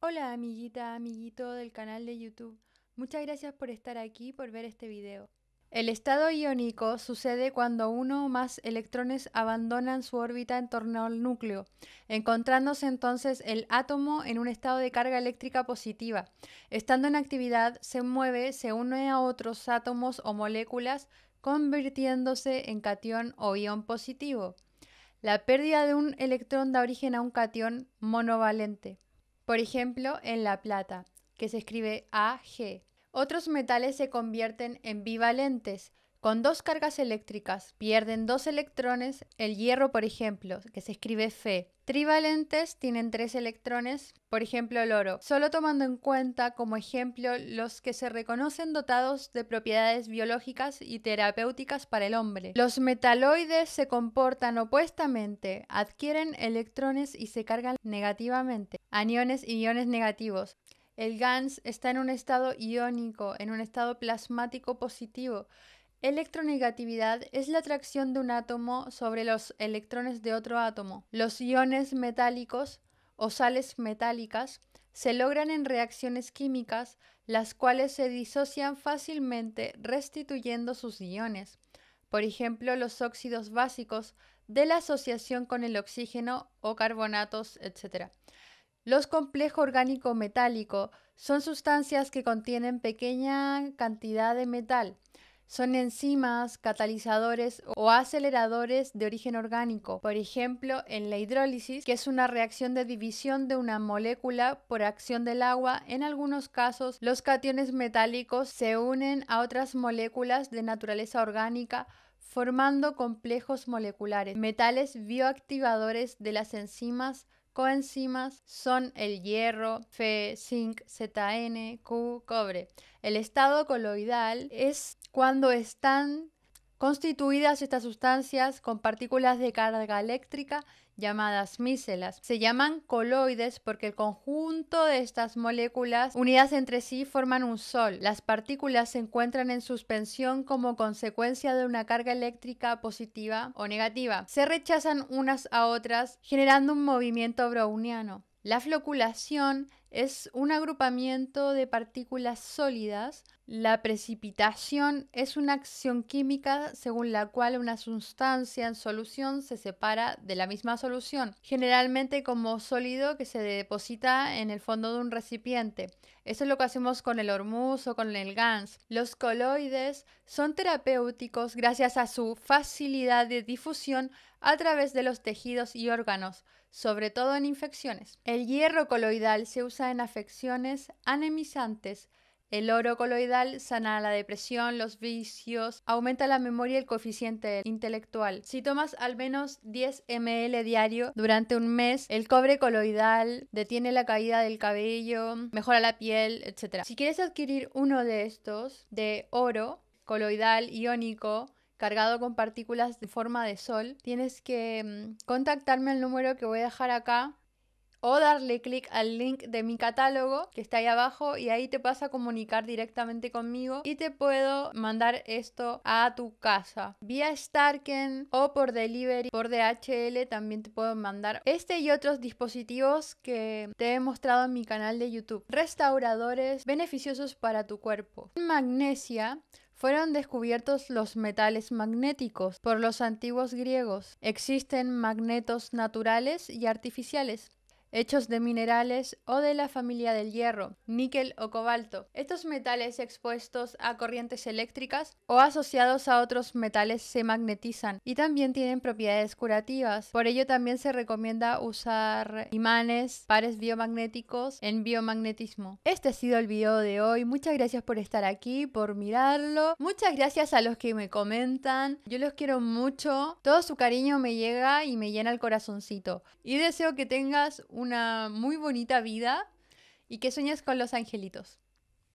Hola amiguita, amiguito del canal de YouTube. Muchas gracias por estar aquí por ver este video. El estado iónico sucede cuando uno o más electrones abandonan su órbita en torno al núcleo, encontrándose entonces el átomo en un estado de carga eléctrica positiva. Estando en actividad, se mueve, se une a otros átomos o moléculas, convirtiéndose en cation o ión positivo. La pérdida de un electrón da origen a un cation monovalente. Por ejemplo, en la plata, que se escribe AG. Otros metales se convierten en bivalentes, con dos cargas eléctricas pierden dos electrones, el hierro, por ejemplo, que se escribe Fe. Trivalentes tienen tres electrones, por ejemplo, el oro, solo tomando en cuenta como ejemplo los que se reconocen dotados de propiedades biológicas y terapéuticas para el hombre. Los metaloides se comportan opuestamente, adquieren electrones y se cargan negativamente, aniones y iones negativos. El GANS está en un estado iónico, en un estado plasmático positivo. Electronegatividad es la atracción de un átomo sobre los electrones de otro átomo. Los iones metálicos o sales metálicas se logran en reacciones químicas, las cuales se disocian fácilmente restituyendo sus iones. Por ejemplo, los óxidos básicos de la asociación con el oxígeno o carbonatos, etc. Los complejos orgánico metálico son sustancias que contienen pequeña cantidad de metal son enzimas, catalizadores o aceleradores de origen orgánico, por ejemplo en la hidrólisis, que es una reacción de división de una molécula por acción del agua. En algunos casos, los cationes metálicos se unen a otras moléculas de naturaleza orgánica formando complejos moleculares, metales bioactivadores de las enzimas coenzimas son el hierro, Fe, zinc, ZN, Q, cobre. El estado coloidal es cuando están constituidas estas sustancias con partículas de carga eléctrica llamadas micelas, Se llaman coloides porque el conjunto de estas moléculas unidas entre sí forman un sol. Las partículas se encuentran en suspensión como consecuencia de una carga eléctrica positiva o negativa. Se rechazan unas a otras generando un movimiento browniano. La floculación es un agrupamiento de partículas sólidas. La precipitación es una acción química según la cual una sustancia en solución se separa de la misma solución, generalmente como sólido que se deposita en el fondo de un recipiente. Eso es lo que hacemos con el hormuz o con el GANS. Los coloides son terapéuticos gracias a su facilidad de difusión a través de los tejidos y órganos sobre todo en infecciones. El hierro coloidal se usa en afecciones anemizantes. El oro coloidal sana la depresión, los vicios, aumenta la memoria y el coeficiente intelectual. Si tomas al menos 10 ml diario durante un mes, el cobre coloidal detiene la caída del cabello, mejora la piel, etc. Si quieres adquirir uno de estos, de oro, coloidal, iónico, cargado con partículas de forma de sol, tienes que mm, contactarme al número que voy a dejar acá o darle clic al link de mi catálogo que está ahí abajo y ahí te vas a comunicar directamente conmigo y te puedo mandar esto a tu casa vía Starken o por delivery por DHL también te puedo mandar este y otros dispositivos que te he mostrado en mi canal de YouTube restauradores beneficiosos para tu cuerpo magnesia fueron descubiertos los metales magnéticos por los antiguos griegos. Existen magnetos naturales y artificiales hechos de minerales o de la familia del hierro, níquel o cobalto. Estos metales expuestos a corrientes eléctricas o asociados a otros metales se magnetizan y también tienen propiedades curativas. Por ello también se recomienda usar imanes, pares biomagnéticos en biomagnetismo. Este ha sido el video de hoy. Muchas gracias por estar aquí, por mirarlo. Muchas gracias a los que me comentan. Yo los quiero mucho. Todo su cariño me llega y me llena el corazoncito. Y deseo que tengas una muy bonita vida y que sueñes con los angelitos.